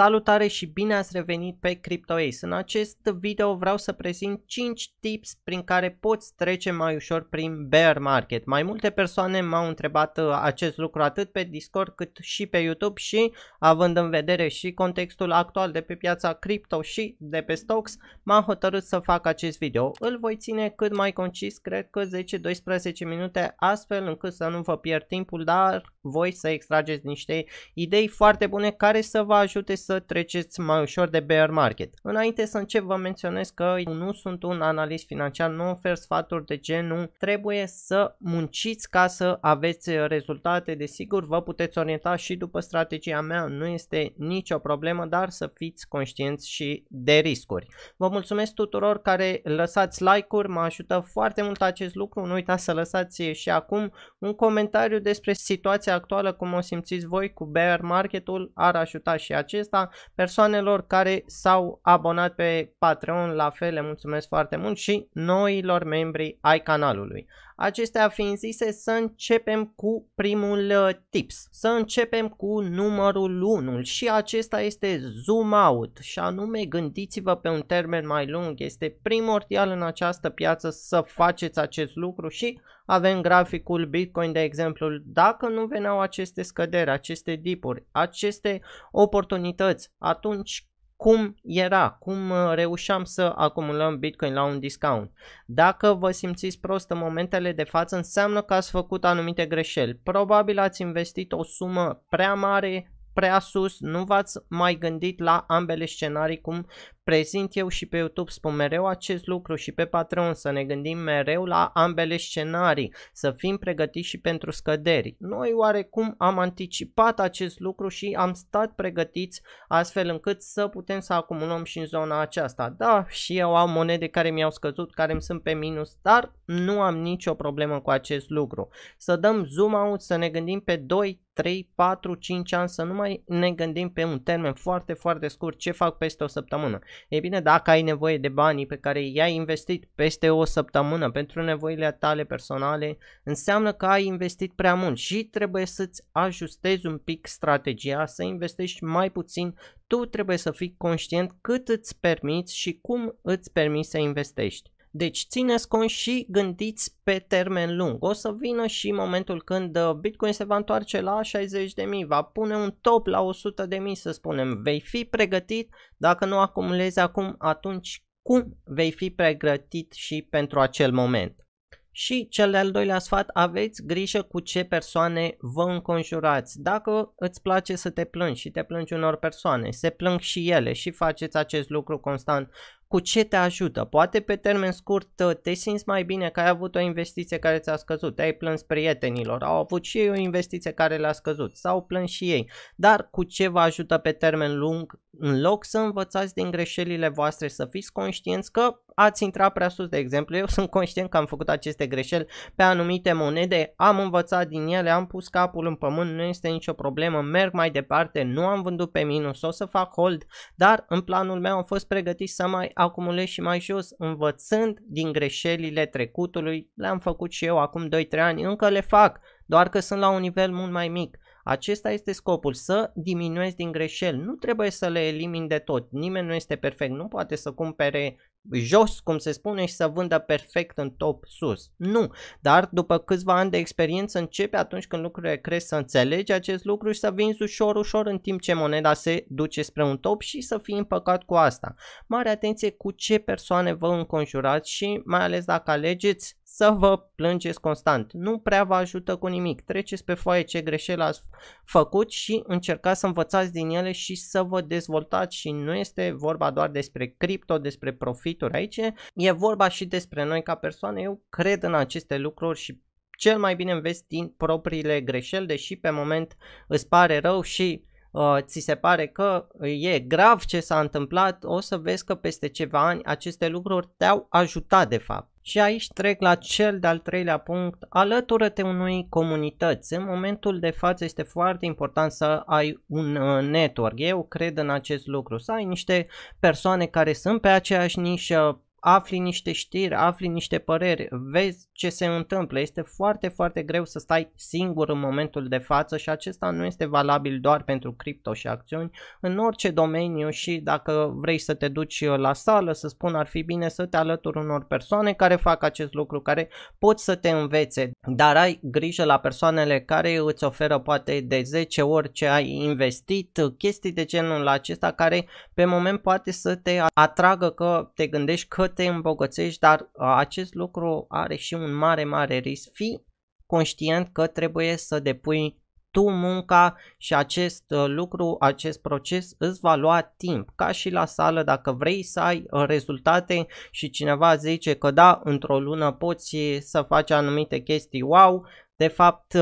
Salutare și bine ați revenit pe CryptoAce. În acest video vreau să prezint 5 tips prin care poți trece mai ușor prin bear market. Mai multe persoane m-au întrebat uh, acest lucru atât pe Discord cât și pe YouTube și având în vedere și contextul actual de pe piața cripto și de pe stocks, m-am hotărât să fac acest video. Îl voi ține cât mai concis, cred că 10-12 minute, astfel încât să nu vă pierd timpul, dar voi să extrageți niște idei foarte bune care să vă ajute să treceți mai ușor de bear market. Înainte să încep vă menționez că nu sunt un analist financiar, nu ofer sfaturi de genul, trebuie să munciți ca să aveți rezultate, desigur vă puteți orienta și după strategia mea, nu este nicio problemă, dar să fiți conștienți și de riscuri. Vă mulțumesc tuturor care lăsați like-uri, mă ajută foarte mult acest lucru, nu uitați să lăsați și acum un comentariu despre situația actuală, cum o simțiți voi cu bear marketul, ar ajuta și acesta persoanelor care s-au abonat pe Patreon, la fel le mulțumesc foarte mult și noilor membri ai canalului. Acestea fiind zise, să începem cu primul uh, tips. Să începem cu numărul 1 și acesta este zoom out și anume gândiți-vă pe un termen mai lung. Este primordial în această piață să faceți acest lucru și avem graficul Bitcoin, de exemplu, dacă nu veneau aceste scăderi, aceste dipuri, aceste oportunități, atunci cum era, cum uh, reușeam să acumulăm Bitcoin la un discount. Dacă vă simțiți prost în momentele de față, înseamnă că ați făcut anumite greșeli. Probabil ați investit o sumă prea mare, prea sus, nu v-ați mai gândit la ambele scenarii cum prezint eu și pe YouTube spun mereu acest lucru și pe Patreon să ne gândim mereu la ambele scenarii, să fim pregătiți și pentru scăderi. Noi oarecum am anticipat acest lucru și am stat pregătiți astfel încât să putem să acumulăm și în zona aceasta. Da, și eu am monede care mi-au scăzut, care îmi sunt pe minus, dar nu am nicio problemă cu acest lucru. Să dăm zoom out, să ne gândim pe 2, 3, 4, 5 ani, să nu mai ne gândim pe un termen foarte, foarte scurt ce fac peste o săptămână. E bine, dacă ai nevoie de banii pe care i-ai investit peste o săptămână pentru nevoile tale personale, înseamnă că ai investit prea mult și trebuie să-ți ajustezi un pic strategia, să investești mai puțin, tu trebuie să fii conștient cât îți permiți și cum îți permiți să investești. Deci țineți cont și gândiți pe termen lung. O să vină și momentul când uh, Bitcoin se va întoarce la 60.000, va pune un top la 100.000 să spunem. Vei fi pregătit, dacă nu acumulezi acum, atunci cum vei fi pregătit și pentru acel moment? Și cel de-al doilea sfat, aveți grijă cu ce persoane vă înconjurați. Dacă îți place să te plângi și te plângi unor persoane, se plâng și ele și faceți acest lucru constant, cu ce te ajută. Poate pe termen scurt uh, te simți mai bine că ai avut o investiție care ți-a scăzut, ai plâns prietenilor, au avut și ei o investiție care le-a scăzut sau plâns și ei, dar cu ce vă ajută pe termen lung în loc să învățați din greșelile voastre, să fiți conștienți că ați intrat prea sus, de exemplu, eu sunt conștient că am făcut aceste greșeli pe anumite monede, am învățat din ele, am pus capul în pământ, nu este nicio problemă, merg mai departe, nu am vândut pe minus, o să fac hold, dar în planul meu am fost pregătit să mai acumulez și mai jos, învățând din greșelile trecutului, le-am făcut și eu acum 2-3 ani, încă le fac, doar că sunt la un nivel mult mai mic. Acesta este scopul, să diminuezi din greșeli. Nu trebuie să le elimini de tot. Nimeni nu este perfect. Nu poate să cumpere jos, cum se spune, și să vândă perfect în top sus. Nu, dar după câțiva ani de experiență începe atunci când lucrurile cresc să înțelegi acest lucru și să vinzi ușor, ușor în timp ce moneda se duce spre un top și să fii împăcat cu asta. Mare atenție cu ce persoane vă înconjurați și mai ales dacă alegeți să vă plângeți constant. Nu prea vă ajută cu nimic. Treceți pe foaie ce greșeli ați făcut și încercați să învățați din ele și să vă dezvoltați și nu este vorba doar despre cripto, despre profituri aici, e vorba și despre noi ca persoane. Eu cred în aceste lucruri și cel mai bine înveți din propriile greșeli, deși pe moment îți pare rău și uh, ți se pare că e grav ce s-a întâmplat, o să vezi că peste ceva ani aceste lucruri te-au ajutat de fapt. Și aici trec la cel de-al treilea punct, alătură-te unui comunități. În momentul de față este foarte important să ai un uh, network. Eu cred în acest lucru, să ai niște persoane care sunt pe aceeași nișă, afli niște știri, afli niște păreri, vezi ce se întâmplă. Este foarte, foarte greu să stai singur în momentul de față și acesta nu este valabil doar pentru cripto și acțiuni, în orice domeniu și dacă vrei să te duci la sală, să spun ar fi bine să te alături unor persoane care fac acest lucru, care pot să te învețe, dar ai grijă la persoanele care îți oferă poate de 10 ori ce ai investit, chestii de genul acesta care pe moment poate să te atragă că te gândești că te îmbogățești, dar uh, acest lucru are și un mare, mare risc. Fii conștient că trebuie să depui tu munca și acest uh, lucru, acest proces îți va lua timp. Ca și la sală, dacă vrei să ai uh, rezultate și cineva zice că da, într-o lună poți să faci anumite chestii wow, de fapt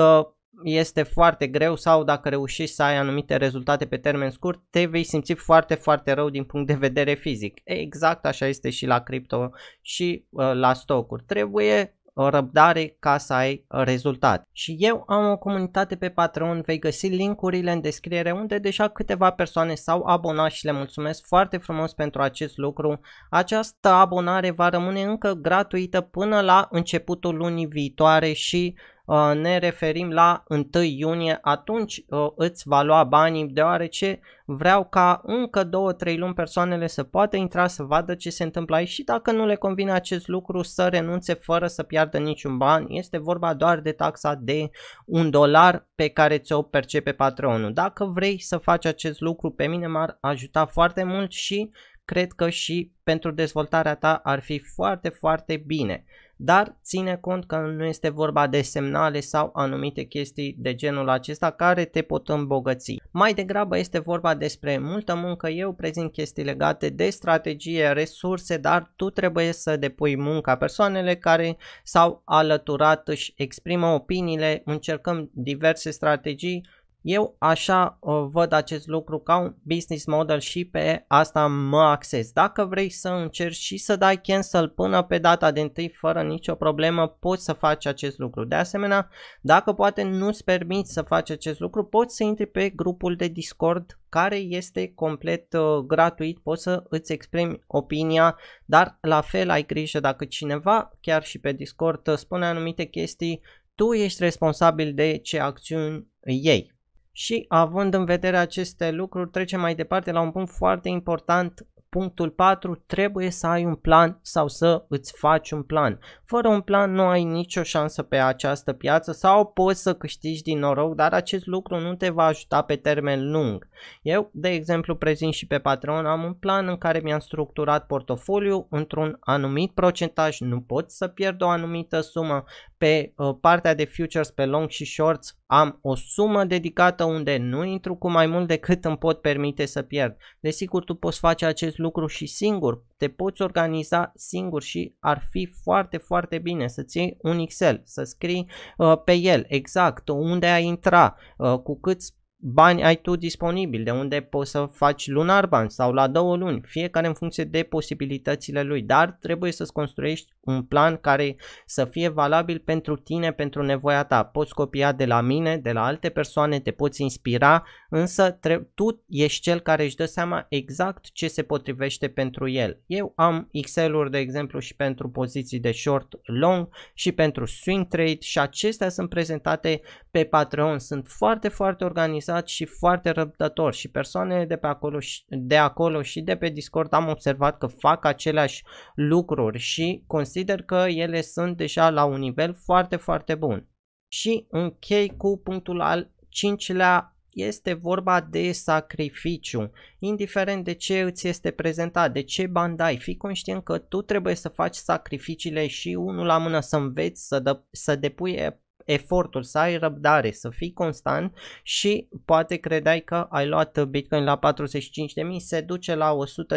este foarte greu sau dacă reușești să ai anumite rezultate pe termen scurt, te vei simți foarte, foarte rău din punct de vedere fizic. Exact așa este și la cripto și uh, la stocuri. Trebuie uh, răbdare ca să ai uh, rezultat. Și eu am o comunitate pe Patreon, vei găsi linkurile în descriere unde deja câteva persoane s-au abonat și le mulțumesc foarte frumos pentru acest lucru. Această abonare va rămâne încă gratuită până la începutul lunii viitoare și Uh, ne referim la 1 iunie, atunci uh, îți va lua banii deoarece vreau ca încă 2-3 luni persoanele să poată intra să vadă ce se întâmplă aici și dacă nu le convine acest lucru să renunțe fără să piardă niciun ban. Este vorba doar de taxa de un dolar pe care ți-o percepe patronul. Dacă vrei să faci acest lucru pe mine m-ar ajuta foarte mult și cred că și pentru dezvoltarea ta ar fi foarte, foarte bine dar ține cont că nu este vorba de semnale sau anumite chestii de genul acesta care te pot îmbogăți. Mai degrabă este vorba despre multă muncă, eu prezint chestii legate de strategie, resurse, dar tu trebuie să depui munca. Persoanele care s-au alăturat își exprimă opiniile, încercăm diverse strategii eu așa uh, văd acest lucru ca un business model și pe asta mă acces. Dacă vrei să încerci și să dai cancel până pe data de întâi fără nicio problemă, poți să faci acest lucru. De asemenea, dacă poate nu-ți permiți să faci acest lucru, poți să intri pe grupul de Discord care este complet uh, gratuit, poți să îți exprimi opinia, dar la fel ai grijă dacă cineva, chiar și pe Discord, spune anumite chestii, tu ești responsabil de ce acțiuni ei. Și având în vedere aceste lucruri, trecem mai departe la un punct foarte important Punctul 4. Trebuie să ai un plan sau să îți faci un plan. Fără un plan nu ai nicio șansă pe această piață sau poți să câștigi din noroc, dar acest lucru nu te va ajuta pe termen lung. Eu, de exemplu, prezint și pe Patreon, am un plan în care mi-am structurat portofoliu într-un anumit procentaj, nu pot să pierd o anumită sumă. Pe uh, partea de futures, pe long și shorts, am o sumă dedicată unde nu intru cu mai mult decât îmi pot permite să pierd. Desigur, tu poți face acest lucru lucru și singur, te poți organiza singur și ar fi foarte, foarte bine să ții un Excel, să scrii uh, pe el exact unde ai intra, uh, cu câți bani ai tu disponibil, de unde poți să faci lunar bani sau la două luni, fiecare în funcție de posibilitățile lui, dar trebuie să-ți construiești un plan care să fie valabil pentru tine, pentru nevoia ta. Poți copia de la mine, de la alte persoane, te poți inspira, însă tu ești cel care își dă seama exact ce se potrivește pentru el. Eu am Excel-uri, de exemplu, și pentru poziții de short, long și pentru swing trade și acestea sunt prezentate pe Patreon. Sunt foarte, foarte organizate interesat și foarte răbdător și persoanele de, pe acolo și, de acolo și de pe Discord am observat că fac aceleași lucruri și consider că ele sunt deja la un nivel foarte, foarte bun. Și închei cu punctul al cincilea este vorba de sacrificiu. Indiferent de ce îți este prezentat, de ce bani dai, fii conștient că tu trebuie să faci sacrificiile și unul la mână să înveți, să, dă, să depui efortul, să ai răbdare, să fii constant și poate credeai că ai luat Bitcoin la 45.000, se duce la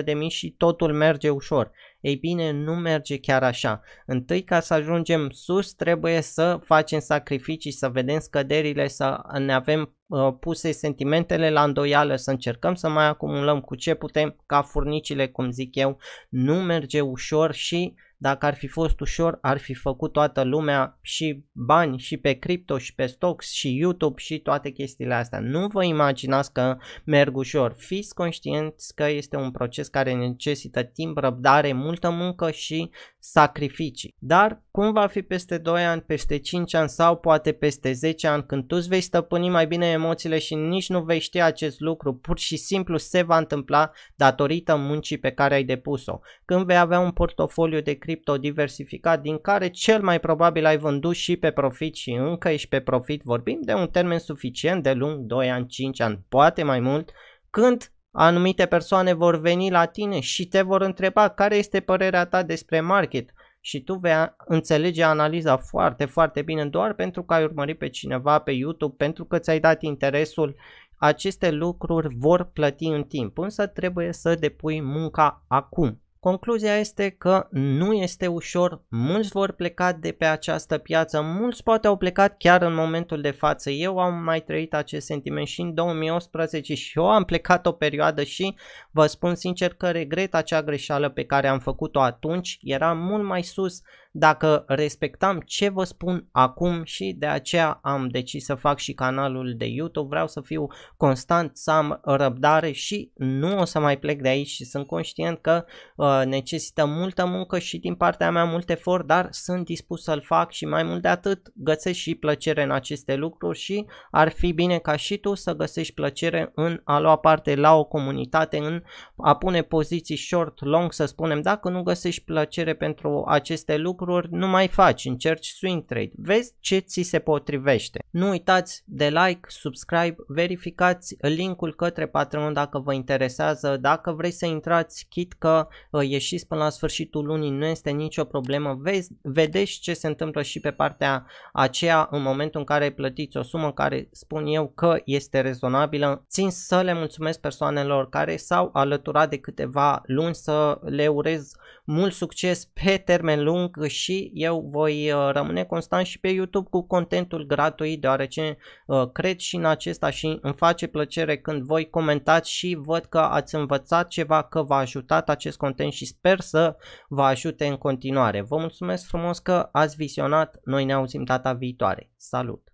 100.000 și totul merge ușor. Ei bine, nu merge chiar așa. Întâi ca să ajungem sus trebuie să facem sacrificii, să vedem scăderile, să ne avem uh, puse sentimentele la îndoială, să încercăm să mai acumulăm cu ce putem, ca furnicile, cum zic eu, nu merge ușor și uh, dacă ar fi fost ușor, ar fi făcut toată lumea și bani și pe cripto și pe stocks și YouTube și toate chestiile astea. Nu vă imaginați că merg ușor. Fiți conștienți că este un proces care necesită timp, răbdare, multă muncă și sacrificii. Dar cum va fi peste 2 ani, peste 5 ani sau poate peste 10 ani când tu îți vei stăpâni mai bine emoțiile și nici nu vei ști acest lucru, pur și simplu se va întâmpla datorită muncii pe care ai depus-o. Când vei avea un portofoliu de cripto cripto diversificat din care cel mai probabil ai vândut și pe profit și încă ești pe profit. Vorbim de un termen suficient de lung, 2 ani, 5 ani, poate mai mult, când anumite persoane vor veni la tine și te vor întreba care este părerea ta despre market și tu vei înțelege analiza foarte, foarte bine doar pentru că ai urmărit pe cineva pe YouTube, pentru că ți-ai dat interesul. Aceste lucruri vor plăti în timp, însă trebuie să depui munca acum. Concluzia este că nu este ușor, mulți vor pleca de pe această piață, mulți poate au plecat chiar în momentul de față. Eu am mai trăit acest sentiment și în 2018 și eu am plecat o perioadă și vă spun sincer că regret acea greșeală pe care am făcut-o atunci, era mult mai sus dacă respectam ce vă spun acum și de aceea am decis să fac și canalul de YouTube, vreau să fiu constant, să am răbdare și nu o să mai plec de aici și sunt conștient că uh, necesită multă muncă și din partea mea mult efort, dar sunt dispus să-l fac și mai mult de atât găsesc și plăcere în aceste lucruri și ar fi bine ca și tu să găsești plăcere în a lua parte la o comunitate, în a pune poziții short, long să spunem, dacă nu găsești plăcere pentru aceste lucruri lucruri nu mai faci, încerci swing trade, vezi ce ți se potrivește. Nu uitați de like, subscribe, verificați linkul către Patreon dacă vă interesează, dacă vrei să intrați, chit că uh, ieșiți până la sfârșitul lunii, nu este nicio problemă, vezi, vedeți ce se întâmplă și pe partea aceea în momentul în care plătiți o sumă care spun eu că este rezonabilă. Țin să le mulțumesc persoanelor care s-au alăturat de câteva luni, să le urez mult succes pe termen lung și eu voi uh, rămâne constant și pe YouTube cu contentul gratuit deoarece uh, cred și în acesta și îmi face plăcere când voi comentați și văd că ați învățat ceva, că v-a ajutat acest content și sper să vă ajute în continuare. Vă mulțumesc frumos că ați vizionat. noi ne auzim data viitoare. Salut!